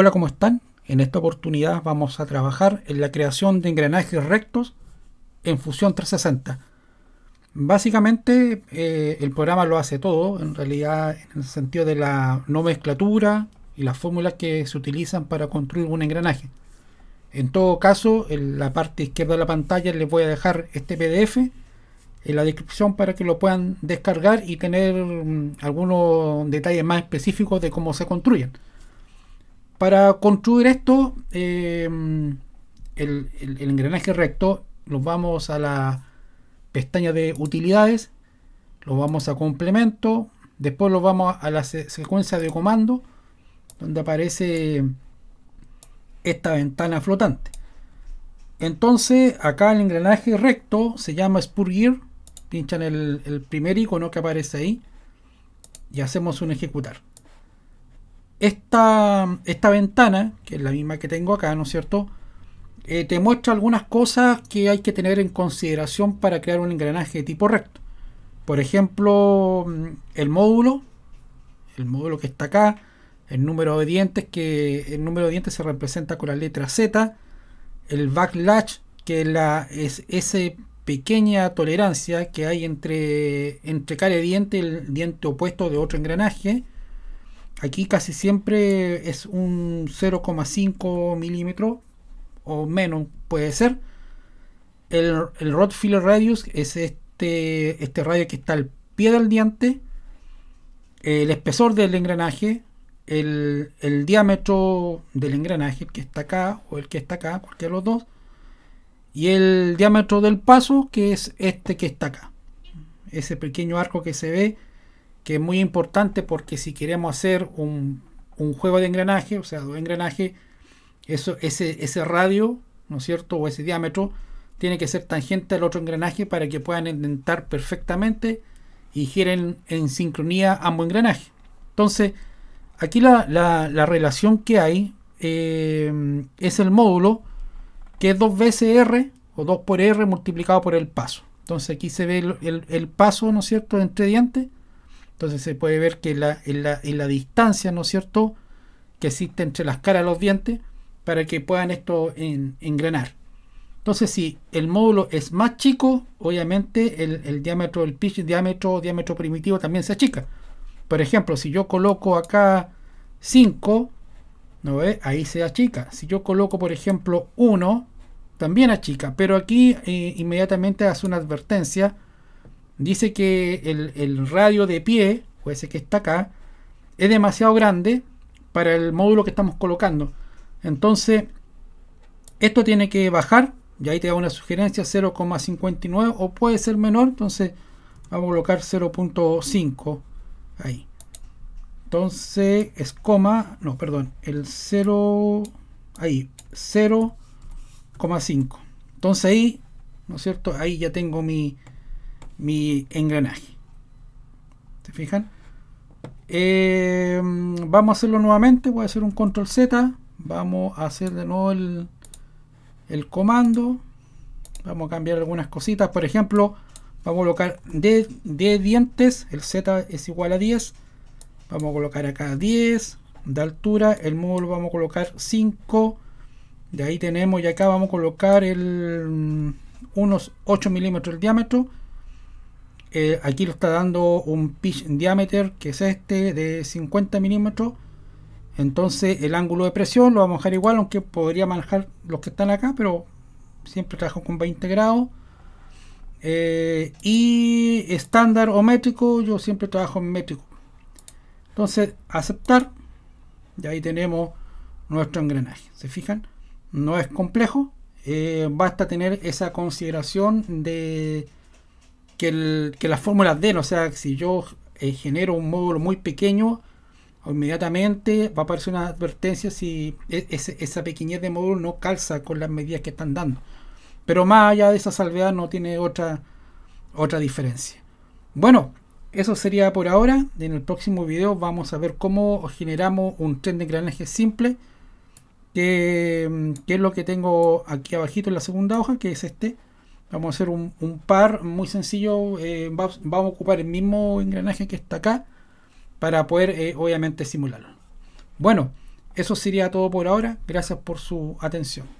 Hola, ¿cómo están? En esta oportunidad vamos a trabajar en la creación de engranajes rectos en Fusión 360. Básicamente eh, el programa lo hace todo, en realidad en el sentido de la nomenclatura y las fórmulas que se utilizan para construir un engranaje. En todo caso, en la parte izquierda de la pantalla les voy a dejar este PDF en la descripción para que lo puedan descargar y tener mm, algunos detalles más específicos de cómo se construyen. Para construir esto, eh, el, engranaje recto, nos vamos a la pestaña de utilidades, lo vamos a complemento, después lo vamos a la secuencia de comando, donde aparece esta ventana flotante. Entonces, acá el engranaje recto se llama Spur Gear. Pinchan el primer icono que aparece ahí y hacemos un ejecutar esta, ventana, que es la misma que tengo acá, ¿no es cierto? Eh, te muestra algunas cosas que hay que tener en consideración para crear un engranaje de tipo recto. Por ejemplo, mm, el módulo, el módulo que está acá, el número de dientes, que el número de dientes se representa con la letra Z, el backlash, que la, es esa pequeña tolerancia que hay entre, entre cada diente y el diente opuesto de otro engranaje, Aquí casi siempre es un 0,5 milímetro o menos, puede ser. El, rod filler radius es este, este radio que está al pie del diente, el espesor del engranaje, el, diámetro del engranaje, el que está acá o el que está acá, porque los dos, y el diámetro del paso, que es este que está acá. Ese pequeño arco que se ve que es muy importante porque si queremos hacer un, juego de engranaje, o sea, de engranaje eso, ese, ese radio, ¿no es cierto? O ese diámetro tiene que ser tangente al otro engranaje para que puedan intentar perfectamente y giren en sincronía ambos engranajes. Entonces, aquí la, relación que hay eh, es el módulo que es 2 veces R o 2 por R multiplicado por el paso. Entonces aquí se ve el, el paso, ¿no es cierto?, entre dientes entonces se puede ver que la, en, la, distancia, ¿no es cierto?, que existe entre las caras de los dientes para que puedan esto engranar. Entonces, si el módulo es más chico, obviamente el, diámetro del pitch, diámetro, diámetro primitivo también se achica. Por ejemplo, si yo coloco acá 5, ¿no ve? Ahí se achica. Si yo coloco, por ejemplo, 1, también achica. Pero aquí eh, inmediatamente hace una advertencia dice que el, radio de pie, puede ese que está acá, es demasiado grande para el módulo que estamos colocando. Entonces, esto tiene que bajar, y ahí te da una sugerencia 0,59 o puede ser menor, entonces vamos a colocar 0.5 ahí. Entonces es coma, no, perdón, el 0, ahí, 0,5. Entonces ahí, ¿no es cierto? Ahí ya tengo mi, mi engranaje. ¿Se fijan? Em, vamos a hacerlo nuevamente. Voy a hacer un control Z. Vamos a hacer de nuevo el, comando. Vamos a cambiar algunas cositas. Por ejemplo, vamos a colocar de, dientes. El Z es igual a 10. Vamos a colocar acá 10 de altura. El módulo vamos a colocar 5. De ahí tenemos y acá vamos a colocar el, mm, unos 8 milímetros el diámetro. Eh, aquí lo está dando un pitch diameter que es este de 50 milímetros entonces el ángulo de presión lo vamos a dejar igual aunque podría manejar los que están acá pero siempre trabajo con 20 grados eh, y estándar o métrico yo siempre trabajo en métrico entonces aceptar y ahí tenemos nuestro engranaje se fijan no es complejo eh, basta tener esa consideración de que, las fórmulas den, o sea, si yo eh, genero un módulo muy pequeño, inmediatamente va a aparecer una advertencia si e, esa pequeñez de módulo no calza con las medidas que están dando. Pero más allá de esa salvedad no tiene otra, otra diferencia. Bueno, eso sería por ahora. En el próximo video vamos a ver cómo generamos un tren de engranaje simple. Que, que es lo que tengo aquí abajito en la segunda hoja, que es este. Vamos a hacer un, par muy sencillo. Eh, vamos a ocupar el mismo engranaje que está acá para poder eh, obviamente simularlo. Bueno, eso sería todo por ahora. Gracias por su atención.